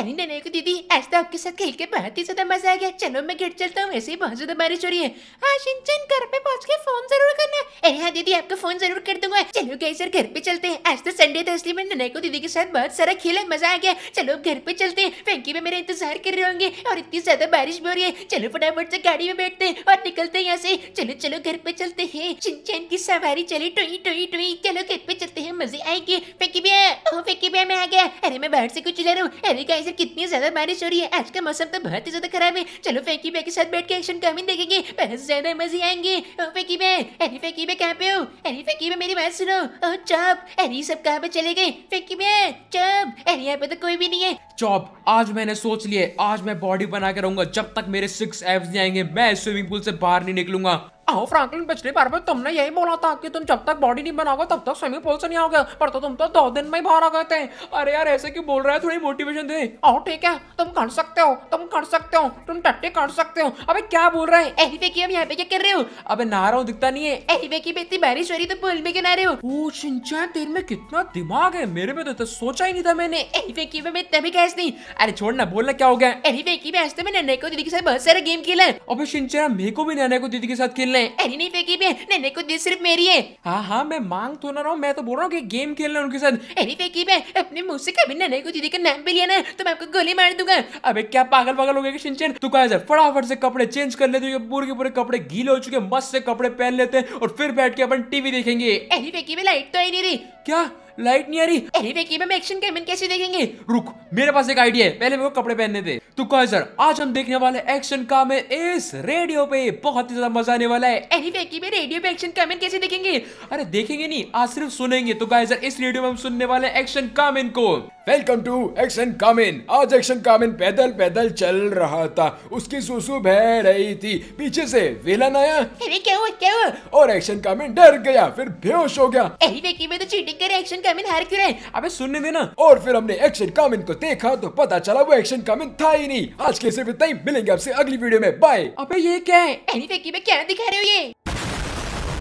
अरे को दीदी आज तो आपके साथ खेल के बहुत ही ज्यादा मजा आ गया चलो मैं घर चलता हूँ ऐसे ही बहुत ज्यादा बारिश हो रही है हाँ शिनचैन घर पे पहुँच के फोन जरूर करना अरे हाँ दीदी आपको फोन जरूर कर दूंगा चलो कई सर घर पे चलते हैं आज तो संडे था इसलिए मैंने को दीदी के साथ बहुत सारा खेला मजा आ गया चलो घर पे चलते हैं फैंकी में मेरा इंतजार कर रहे होंगे और इतनी ज्यादा बारिश भी हो रही है चलो फटाफट से गाड़ी में बैठते हैं और निकलते हैं यहाँ से चलो चलो घर पे चलते हैं शिनचैन की सवारी चली टोई टोई टोई चलो घर पे चलते हैं मजे आएंगे फैंकी भैया फेंकी फैंकी भैया मैं आ गया अरे मैं बाहर से कुछ ले रहा हूँ अरे कैसे आखिर कितनी ज्यादा बारिश हो रही है आज का मौसम तो बहुत ही ज्यादा खराब है चलो फेंकी बे के साथ बैठ के एक्शन कॉमिक देखेंगे बहुत ज्यादा मजे आएंगे ओ फेंकी बे अरे फेंकी बे कहाँ पे हो अरे फेंकी बे मेरी बात सुनो ओ चौप अरे सब कहाँ पे चले गए फेंकी बे चौप अरे यहाँ पे तो कोई भी नहीं है चौप आज मैंने सोच लिया आज मैं बॉडी बना के रहूंगा जब तक मेरे सिक्स एब्स नहीं आएंगे मैं स्विमिंग पूल से बाहर नहीं निकलूंगा आओ फ्रैंकलिन पिछली बार में तुमने यही बोला था कि तुम जब तक बॉडी नहीं बनाओगे तब तक स्विमिंग पूल से नहीं आओगे पर तो तुम तो दो दिन में ही बाहर आ गए थे अरे यार ऐसे क्यों बोल रहा है थोड़ी मोटिवेशन दे आओ ठीक है तुम कर सकते हो तुम कर सकते हो तुम टट्टे कर सकते हो अबे क्या बोल रहे हैं ऐसी की अभी यहाँ पे क्या कर रहे हो अबे ना रहा हूँ दिखता नहीं है एही की इतनी बारिश हो तो पुल में क्यों नहा रहे हो ओ शिनचैन तेरे में कितना दिमाग है मेरे में तो सोचा ही नहीं था मैंने ऐसी फेंकी में इतना भी कैसे नहीं अरे छोड़ ना बोलना क्या हो गया ऐसी फेंकी में आज तो मैंने को दीदी के साथ बहुत सारे गेम खेले अबे शिनचैन मेरे को भी नैने को दीदी के साथ खेलना रहे हैं नहीं फेंकी भी है नहीं को जिद सिर्फ मेरी है हाँ हाँ मैं मांग तो ना रहा हूँ मैं तो बोल रहा हूँ कि गेम खेलना उनके साथ एनी फेंकी भी है अपने मुँह से कभी नन्हे को दीदी का नाम भी लिया ना तो मैं आपको गोली मार दूंगा अबे क्या पागल पागल हो गया तू कहा फटाफट से कपड़े चेंज कर लेते पूरे के पूरे कपड़े गीले हो चुके मस्त से कपड़े पहन लेते हैं और फिर बैठ के अपन टीवी देखेंगे एनी फेंकी भी लाइट तो आई नहीं रही क्या लाइट नहीं आ रही अरे देखिए मैं एक्शन कैमन कैसे देखेंगे रुक मेरे पास एक आइडिया है पहले मेरे को कपड़े पहनने दे तो कहा सर आज हम देखने वाले एक्शन का में इस रेडियो पे बहुत ही ज्यादा मजा आने वाला है अरे देखिए मैं रेडियो पे एक्शन कामेन कैसे देखेंगे अरे देखेंगे नहीं आज सिर्फ सुनेंगे तो सर इस रेडियो में हम सुनने वाले एक्शन कामेन को वेलकम टू एक्शन कामिन आज एक्शन कामिन पैदल पैदल चल रहा था उसकी सुसु बह रही थी पीछे से विलन आया अरे क्या हुआ क्या हुआ और एक्शन कामिन डर गया फिर बेहोश हो गया अरे देखिए मैं तो चीटिंग कर एक्शन कमिन हार क्यों रहे अबे सुनने देना और फिर हमने एक्शन कामिन को देखा तो पता चला वो एक्शन कामिन था ही नहीं आज के सिर्फ इतना ही मिलेंगे आपसे अगली वीडियो में बाय अबे ये क्या है एनीवे की में क्या दिखा रहे हो ये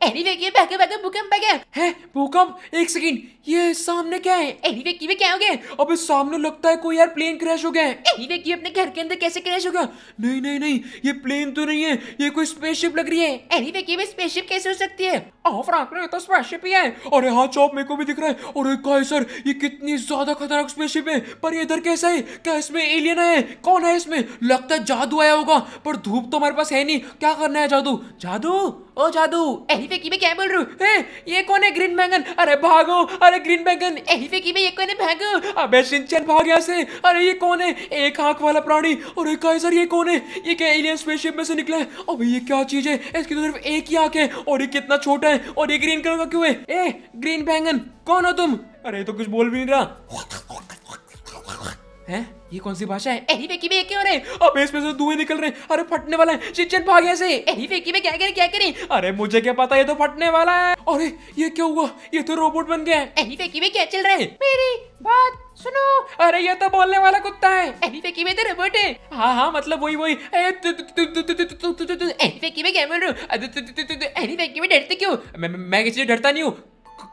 एनीवे भूकंप आ गया भूकंप एक सेकंड ये सामने क्या है एनीवे की क्या हो गया अबे सामने लगता है कोई यार प्लेन क्रैश हो गया है एनीवे की अपने घर के अंदर कैसे क्रैश हो गया नहीं नहीं नहीं ये प्लेन तो नहीं है ये कोई स्पेसशिप लग रही है एनीवे की स्पेसशिप कैसे हो सकती है ओ हाँ, फ्रैंक तो स्पेसशिप ही है अरे हाँ, मेरे को भी दिख रहा है और सर ये कितनी ज्यादा खतरनाक स्पेसशिप है पर ये इधर कैसा है क्या इसमें एलियन है कौन है इसमें लगता है जादू आया होगा पर धूप तो हमारे पास है नहीं क्या करना है जादू जादू ओ जादू एहिफे की मैं क्या बोल रहा हूँ ये कौन है ग्रीन बैंगन अरे भागो अरे ग्रीन बैंगन एहिफे की मैं ये कौन है भागो अबे सिंचन भाग गया से अरे ये कौन है एक आंख वाला प्राणी और एक कैसर ये कौन है ये क्या एलियन स्पेसशिप में से निकला है अबे ये क्या चीज है इसकी तो सिर्फ एक ही आंख है और ये कितना छोटा है और ये ग्रीन कलर का क्यों है ए ग्रीन बैंगन कौन हो तुम अरे तो कुछ बोल भी नहीं रहा है ये कौन सी भाषा है अरे फेंकी में क्या हो रहे अबे इसमें से धुएं निकल रहे अरे फटने वाला है शिक्षक भाग यहाँ से अरे फेंकी में क्या करें क्या करें अरे मुझे क्या पता ये तो फटने वाला है अरे ये क्या हुआ ये तो रोबोट बन गया है अरे फेंकी में क्या चल रहा है मेरी बात सुनो अरे ये तो बोलने वाला कुत्ता है एनीफेकी में तो रोबोट है हां हां मतलब वही वही एनीफेकी में क्या बोल रहे हो एनीफेकी में डरते क्यों मैं मैं किसी से डरता नहीं हूं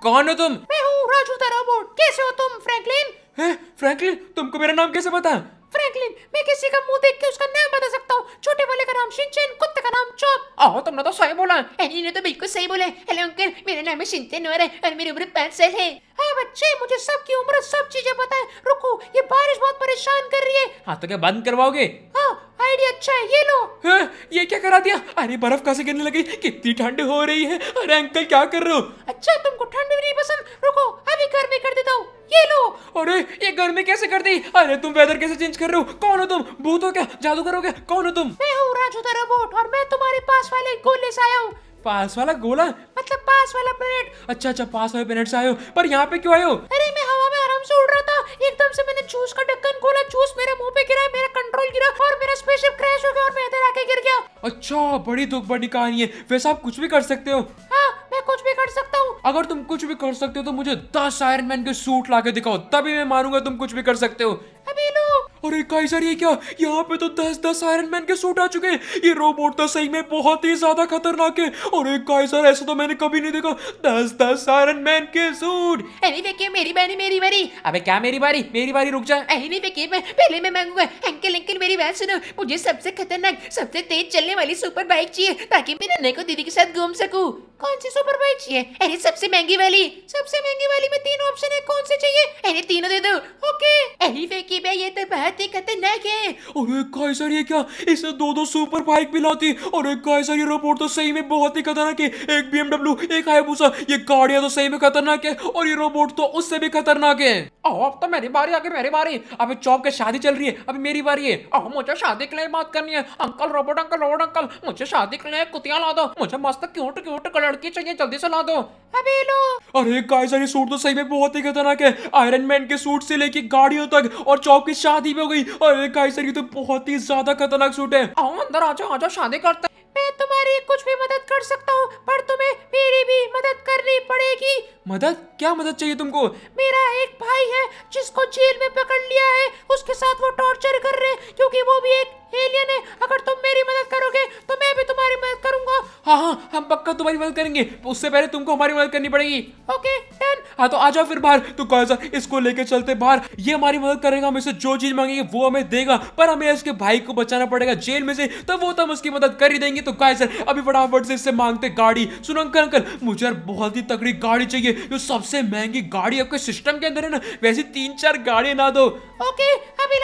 कौन हो तुम मैं हूं राजू द रोबोट कैसे हो तुम फ्रैंकलिन फ्रैंकलिन तुमको मेरा नाम कैसे पता फ्रैंकलिन मैं किसी का मुंह देख के उसका नाम बता सकता हूँ छोटे वाले का नाम शिनचैन कुत्ते का नाम चॉप आहो तुमने तो सही बोला ने तो बिल्कुल सही बोले हेलो अंकल मेरा नाम है शिनचैन और मेरी उम्र पाँच साल है हाँ बच्चे मुझे सबकी उम्र सब चीजें पता है रुको ये बारिश बहुत परेशान कर रही है हाँ तो क्या बंद करवाओगे हाँ आइडिया अच्छा है ये लो है, हाँ, ये क्या करा दिया अरे बर्फ कैसे गिरने लगी कितनी ठंड हो रही है अरे अंकल क्या कर रहे हो अच्छा तुमको ठंड भी नहीं पसंद रुको अभी घर में कर देता हूँ ये लो अरे ये गर्मी कैसे कर दी अरे तुम वेदर कैसे चेंज कर रहे हो कौन हो तुम भूत हो क्या जादू करोगे कौन हो तुम मैं हूँ राजू द रोबोट और मैं तुम्हारे पास वाले गोले से आया हूँ पास वाला गोला मतलब पास वाला प्लेनेट अच्छा अच्छा पास वाले प्लेनेट से आयो पर यहाँ पे क्यों आयो अरे मैं हवा में आराम से उड़ रहा था अच्छा बड़ी दुख बड़ी कहानी है वैसे आप कुछ भी कर सकते हो हाँ, मैं कुछ भी कर सकता हूँ अगर तुम कुछ भी कर सकते हो तो मुझे दस आयरन मैन के सूट ला के दिखाओ तभी मैं मारूंगा तुम कुछ भी कर सकते हो अरे काइजर ये क्या यहाँ पे तो दस दस आयरन मैन के सूट आ चुके हैं ये रोबोट तो सही में बहुत ही ज्यादा खतरनाक है और एक काइजर ऐसा तो मैंने कभी नहीं देखा दस दस आयरन मैन के सूट अरे देखिए मेरी बारी मेरी बारी अबे क्या मेरी बारी मेरी बारी रुक जाए नहीं देखिए मैं पहले मैं मांगूंगा अंकल अंकल मेरी बात सुनो मुझे सबसे खतरनाक सबसे तेज चलने वाली सुपर बाइक चाहिए ताकि मैं नन्हे को दीदी के साथ घूम सकूँ कौन सी सुपर बाइक चाहिए अरे सबसे महंगी वाली सबसे महंगी वाली में तीन ऑप्शन है कौन सी चाहिए अरे तीनों दे दो ओके अरे फेंकी मैं ये तो बहुत कहते कहते नहीं गए अरे काय ये क्या इसे दो दो सुपर बाइक भी लाती अरे काय ये रोबोट तो सही में बहुत ही खतरनाक है एक बी एमडब्ल्यू एक हाईबूसा ये गाड़िया तो सही में खतरनाक है और ये रोबोट तो उससे भी खतरनाक है अब तो मेरी बारी आगे मेरी बारी अभी चौक के शादी चल रही है अभी मेरी बारी है अब मुझे शादी के लिए बात करनी है uncle robot uncle robot uncle मुझे शादी के लिए कुतिया ला दो मुझे मस्त क्यूट क्यूट लड़की चाहिए जल्दी से ला दो अभी लो अरे गाइस ये सूट तो सही में बहुत ही खतरनाक है आयरन मैन के सूट से लेके गाड़ियों तक और चौक की शादी में हो गई अरे काइसर ये तो बहुत ही ज्यादा खतरनाक सूट है आओ अंदर आ जाओ आ जाओ शादी करते मैं तुम्हारी कुछ भी मदद कर सकता हूँ पर तुम्हें मेरी भी मदद करनी पड़ेगी मदद क्या मदद चाहिए तुमको मेरा एक भाई है जिसको जेल में पकड़ लिया है उसके साथ वो टॉर्चर कर रहे हैं क्योंकि वो भी एक एलियन है अगर तुम मेरी मदद करोगे तो मैं भी तुम्हारी मदद करूंगा हाँ हाँ हम पक्का तुम्हारी मदद करेंगे उससे पहले तुमको हमारी मदद करनी पड़ेगी ओके हाँ तो आ जाओ फिर बाहर तो कहा इसको लेके चलते बाहर ये हमारी मदद करेगा हम इसे जो चीज मांगेंगे वो हमें देगा पर हमें इसके भाई को बचाना पड़ेगा जेल में से तो वो तो हम उसकी मदद कर ही देंगे तो कहा सर अभी फटाफट से इससे मांगते गाड़ी सुनो अंकल अंकल मुझे यार बहुत ही तगड़ी गाड़ी चाहिए जो सबसे महंगी गाड़ी आपके सिस्टम के अंदर है ना वैसी तीन चार गाड़ी ना दो ओके अभी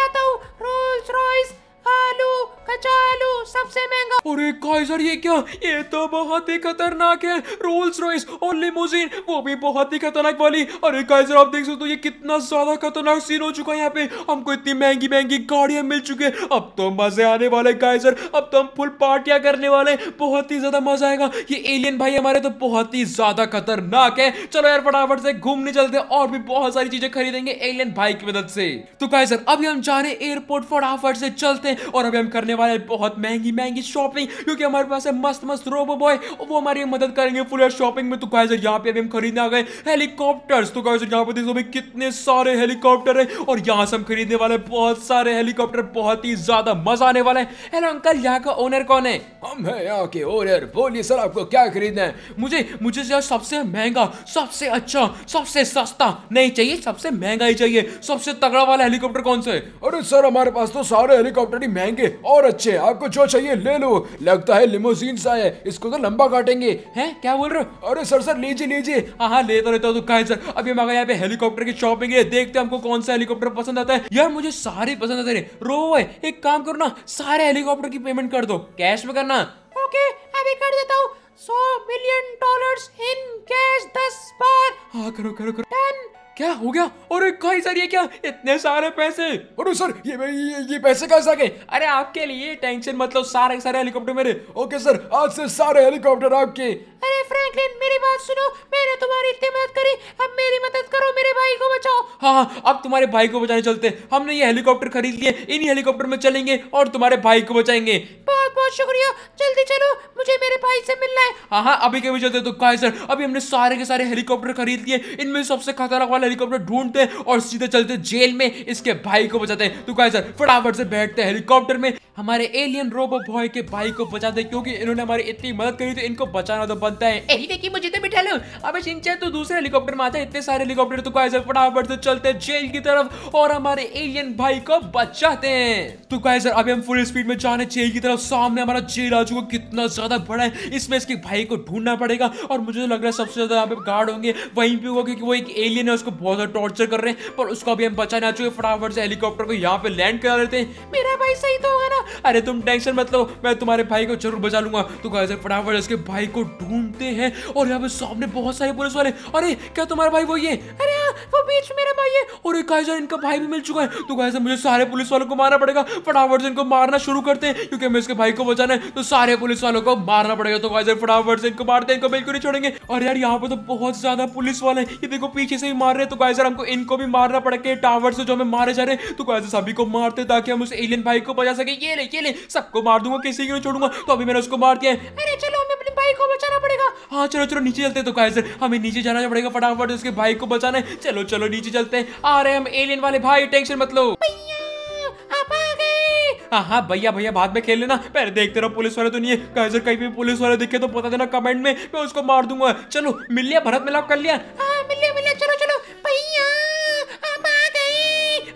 अरे काइजर ये क्या ये तो बहुत ही खतरनाक है रोल्स रॉयस और लिमोजिन वो भी बहुत ही खतरनाक वाली अरे काइजर आप देख सकते हो तो ये कितना ज्यादा खतरनाक सीन हो चुका है यहाँ पे हमको इतनी महंगी महंगी गाड़ियां मिल चुकी है अब तो मजे आने वाले काइजर अब तो हम फुल पार्टियां करने वाले बहुत ही ज्यादा मजा आएगा ये एलियन भाई हमारे तो बहुत ही ज्यादा खतरनाक है चलो यार फटाफट से घूमने चलते हैं और भी बहुत सारी चीजें खरीदेंगे एलियन भाई की मदद से तो काइजर अभी हम जा रहे एयरपोर्ट फटाफट से चलते हैं और अभी हम करने वाले बहुत महंगी महंगी शॉप शॉपिंग क्योंकि हमारे पास है मस्त मस्त रोबो बॉय वो हमारी मदद करेंगे फुल शॉपिंग में तो गाइस यहाँ पे अभी हम खरीदने आ गए हेलीकॉप्टर तो गाइस यहाँ पे देखो कितने सारे हेलीकॉप्टर है और यहाँ से हम खरीदने वाले बहुत सारे हेलीकॉप्टर बहुत ही ज्यादा मजा आने वाला है हेलो अंकल यहाँ का ओनर कौन है हम है यहाँ के ओनर बोलिए सर आपको क्या खरीदना है मुझे मुझे यार सबसे महंगा सबसे अच्छा सबसे सस्ता नहीं चाहिए सबसे महंगा ही चाहिए सबसे तगड़ा वाला हेलीकॉप्टर कौन सा है अरे सर हमारे पास तो सारे हेलीकॉप्टर ही महंगे और अच्छे आपको जो चाहिए ले लो लगता है लिमोसिन सा है इसको तो लंबा काटेंगे हैं क्या बोल रहे हो अरे सर सर लीजिए लीजिए हाँ हाँ लेता रहता हूँ तो, तो, तो कहा सर अभी हमारे यहाँ पे हेलीकॉप्टर की शॉपिंग है देखते हैं हमको कौन सा हेलीकॉप्टर पसंद आता है यार मुझे सारे पसंद आते रहे रो है एक काम करो ना सारे हेलीकॉप्टर की पेमेंट कर दो कैश में करना ओके अभी कर देता हूँ सौ मिलियन डॉलर इन कैश दस बार हाँ करो करो करो टेन क्या हो गया और कहीं सर ये क्या इतने सारे पैसे अरे सर ये ये, ये ये पैसे कहाँ से आ गए अरे आपके लिए टेंशन मतलब सारे सारे हेलीकॉप्टर मेरे ओके सर आज से सारे हेलीकॉप्टर आपके अरे फ्रैंकलिन मेरी बात सुनो मैंने तुम्हारी इतनी मदद करी अब मेरी मदद करो मेरे भाई को बचाओ हाँ, हाँ अब तुम्हारे भाई को बचाने चलते हमने ये हेलीकॉप्टर खरीद लिए इन्हीं हेलीकॉप्टर में चलेंगे और तुम्हारे भाई को बचाएंगे बहुत बहुत शुक्रिया जल्दी चलो मुझे मेरे भाई से मिलना है हाँ हाँ अभी कभी चलते तो कहा सर अभी हमने सारे के सारे हेलीकॉप्टर खरीद लिए इनमें सबसे खतरनाक वाला हेलीकॉप्टर ढूंढते हैं और सीधे चलते जेल में इसके भाई को बचाते हैं तो कहा सर फटाफट से बैठते हैं हेलीकॉप्टर में हमारे एलियन रोबो बॉय के भाई को बचा दे क्योंकि इन्होंने हमारी इतनी मदद करी तो इनको बचाना तो बनता है ए, देखिए मुझे तो बिठा लो अब शिनचैन तो दूसरे हेलीकॉप्टर में आता है इतने सारे हेलीकॉप्टर तो कैसे फटाफट से चलते हैं जेल की तरफ और हमारे एलियन भाई को बचाते हैं तो कैसे अभी हम फुल स्पीड में जाने जेल की तरफ सामने हमारा जेल आ चुका कितना ज्यादा बड़ा है इसमें इसके भाई को ढूंढना पड़ेगा और मुझे तो लग रहा है सबसे ज्यादा यहाँ पे गार्ड होंगे वहीं पे होगा क्योंकि वो एक एलियन है उसको बहुत ज्यादा टॉर्चर कर रहे हैं पर उसको अभी हम बचाने आ चुके फटाफट से हेलीकॉप्टर को यहाँ पे लैंड करा लेते हैं मेरा भाई सही तो होगा ना अरे तुम टेंशन मत लो मैं तुम्हारे भाई को जरूर बचा लूंगा तो गाइस फटाफट इसके भाई को ढूंढते हैं और यहाँ पे सामने बहुत सारे पुलिस वाले अरे क्या तुम्हारा भाई वो ये अरे हाँ, वो बीच मेरा भाई है और एक गाइस इनका भाई भी मिल चुका है तो गाइस मुझे सारे पुलिस वालों को मारना पड़ेगा फटाफट से इनको मारना शुरू करते हैं क्योंकि हमें इसके भाई को बचाना है तो सारे पुलिस वालों को मारना पड़ेगा तो गाइस फटाफट से इनको मारते हैं इनको बिल्कुल नहीं छोड़ेंगे और यार यहाँ पे तो बहुत ज्यादा पुलिस वाले हैं ये देखो पीछे से ही मार रहे हैं तो गाइस हमको इनको भी मारना पड़ेगा टावर से जो हमें मारे जा रहे हैं तो गाइस सभी को मारते ताकि हम उस एलियन भाई को बचा सके ये ये ले सबको मार दूंगा किसी को छोड़ूंगा तो अभी मैंने उसको मार दिया अरे चलो हमें अपनी भाई को बचाना पड़ेगा हाँ चलो चलो नीचे चलते तो गाइस हमें नीचे जाना पड़ेगा फटाफट उसके भाई को बचाना है चलो चलो नीचे चलते हैं आ रहे हम एलियन वाले भाई टेंशन मत लो हाँ हाँ भैया भैया बाद में खेल लेना पहले देखते रहो पुलिस वाले तो नहीं है गाइजर कहीं भी पुलिस वाले दिखे तो बता देना कमेंट में मैं उसको मार दूंगा चलो मिल लिया भरत मिलाप कर लिया आ, हाँ, मिल लिया मिल लिया चलो चलो भैया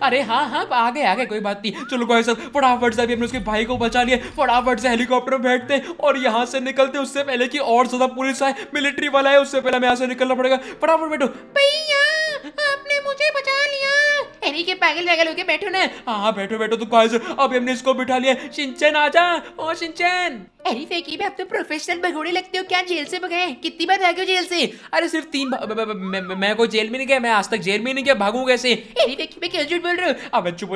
अरे हाँ हाँ आगे आगे कोई बात नहीं चलो भाई सर फटाफट से अभी हमने उसके भाई को बचा लिया फटाफट से हेलीकॉप्टर में बैठते हैं और यहाँ से निकलते उससे पहले की और ज्यादा पुलिस आए मिलिट्री वाला है उससे पहले हमें यहाँ से निकलना पड़ेगा फटाफट बैठो भैया आपने मुझे बचा लिया अरे के पागल वागल होके बैठो ना हाँ, हाँ बैठो बैठो तो कहा अभी हमने इसको बिठा लिया सिंचन आजा ओ सिंचन अरे फेकी में आप तो प्रोफेशनल भगोड़े लगते हो क्या जेल से भगाए कितनी बार भागे जेल से अरे सिर्फ तीन मैं कोई जेल में नहीं गया मैं आज तक जेल में नहीं गया भागू कैसे अरे फेकी क्या झूठ बोल चुप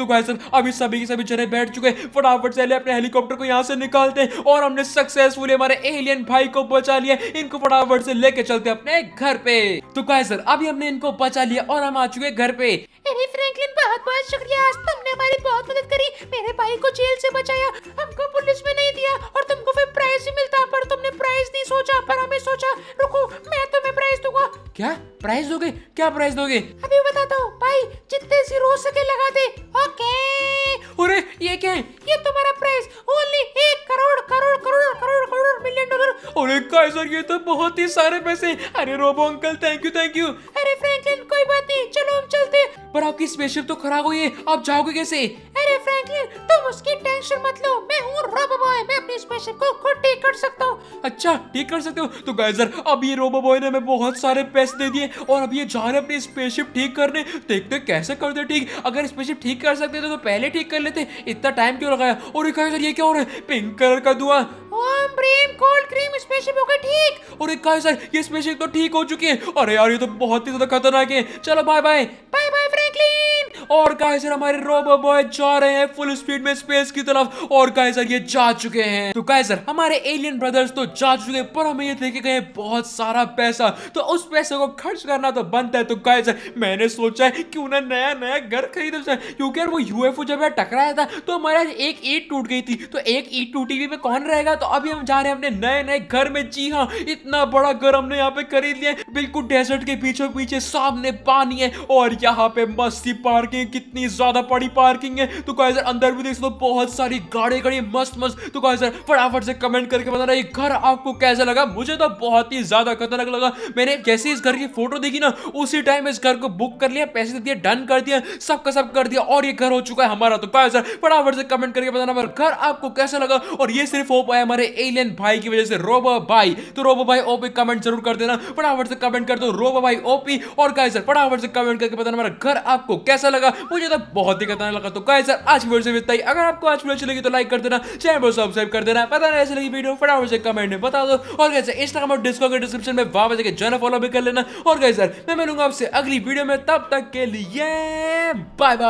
हो सब अभी सभी के सभी बैठ चुके फटाफट से अपने हेलीकॉप्टर को यहाँ से निकालते और हमने सक्सेसफुली हमारे एलियन भाई को बचा लिया इनको फटाफट से लेके चलते अपने घर पे तो गाइस सर अभी हमने इनको बचा लिया और हम आ चुके घर पे अरे फ्रैंकलिन बहुत बहुत शुक्रिया आज तुमने तो हमारी बहुत मदद करी मेरे भाई को जेल से बचाया हमको पुलिस में नहीं दिया और तुमको फिर प्राइज भी मिलता पर तुमने प्राइज नहीं सोचा पर हमें सोचा रुको मैं तुम्हें प्राइज दूंगा क्या प्राइज दोगे क्या प्राइज दोगे अभी बताता हूँ भाई जितने रो सके लगा दे ओके अरे ये क्या है ये तुम्हारा प्राइज ओनली एक करोड़ करोड़ करोड़ करोड़ करोड़ मिलियन डॉलर अरे काइजर ये तो बहुत ही सारे पैसे अरे robo uncle thank you thank you अरे फ्रैंकलिन कोई बात नहीं चलो हम चलते पर आपकी स्पेसशिप तो खराब हुई है आप जाओगे कैसे अच्छा ठीक कर सकते हो तो गाइजर अब ये रोबो बॉय ने हमें बहुत सारे पैसे दे दिए और अब ये जा रहे अपनी स्पेसशिप ठीक करने देखते हैं कैसे कर दे ठीक अगर स्पेसशिप ठीक कर सकते थे तो पहले ठीक कर लेते इतना टाइम क्यों लगाया और एक गाइजर ये क्या हो रहा है पिंक कलर का धुआं ओम प्रेम कोल्ड क्रीम स्पेसशिप हो गई ठीक और एक सर ये स्पेसशिप तो ठीक हो चुकी है अरे यार ये तो बहुत ही ज्यादा खतरनाक है चलो bye bye bye bye Franklin और गाइस हमारे रोबो बॉय जा रहे हैं फुल स्पीड में स्पेस की तरफ और गाइस ये जा चुके हैं तो गाइस हमारे एलियन ब्रदर्स तो जा चुके पर हमें ये देखे गए बहुत सारा पैसा तो उस पैसे को खर्च करना तो बनता है तो गाइस मैंने सोचा है क्यों उन्हें नया नया घर खरीद क्योंकि वो यूएफओ जब टकराया था तो हमारे एक ईट टूट गई थी तो एक ईट टूटी हुई में कौन रहेगा तो अभी हम जा रहे हैं अपने नए नए घर में जी हाँ इतना बड़ा घर हमने यहाँ पे खरीद लिया बिल्कुल डेजर्ट के पीछे पीछे सामने पानी है और यहाँ पे मस्ती पार्किंग देखते हैं कितनी ज्यादा बड़ी पार्किंग है तो कहा सर अंदर भी देख सकते हो बहुत सारी गाड़ी खड़ी मस्त मस्त तो कहा सर फटाफट से कमेंट करके बता रहे घर आपको कैसा लगा मुझे तो बहुत ही ज्यादा खतरनाक लगा मैंने जैसे इस घर की फोटो देखी ना उसी टाइम इस घर को बुक कर लिया पैसे दे दिए डन कर दिया सबका सब कर दिया और ये घर हो चुका है हमारा तो कहा सर फटाफट से कमेंट करके बताना हमारा घर आपको कैसा लगा और ये सिर्फ हो पाया हमारे एलियन भाई की वजह से रोबो भाई तो रोबो भाई ओपी कमेंट जरूर कर देना फटाफट से कमेंट कर दो रोबो भाई ओपी और कहा सर फटाफट से कमेंट करके बताना घर आपको कैसा लगा लगा मुझे तो बहुत ही खतरनाक लगा तो गाइस सर आज की वीडियो से बताइए अगर आपको आज वीडियो अच्छी लगी तो लाइक कर देना चैनल को सब्सक्राइब कर देना पता नहीं ऐसे लगी वीडियो फटाफट से कमेंट में बता दो और कैसे इंस्टाग्राम और डिस्को के डिस्क्रिप्शन में वहां जाकर जाना फॉलो भी कर लेना और गाइस सर मैं मिलूंगा आपसे अगली वीडियो में तब तक के लिए बाय बाय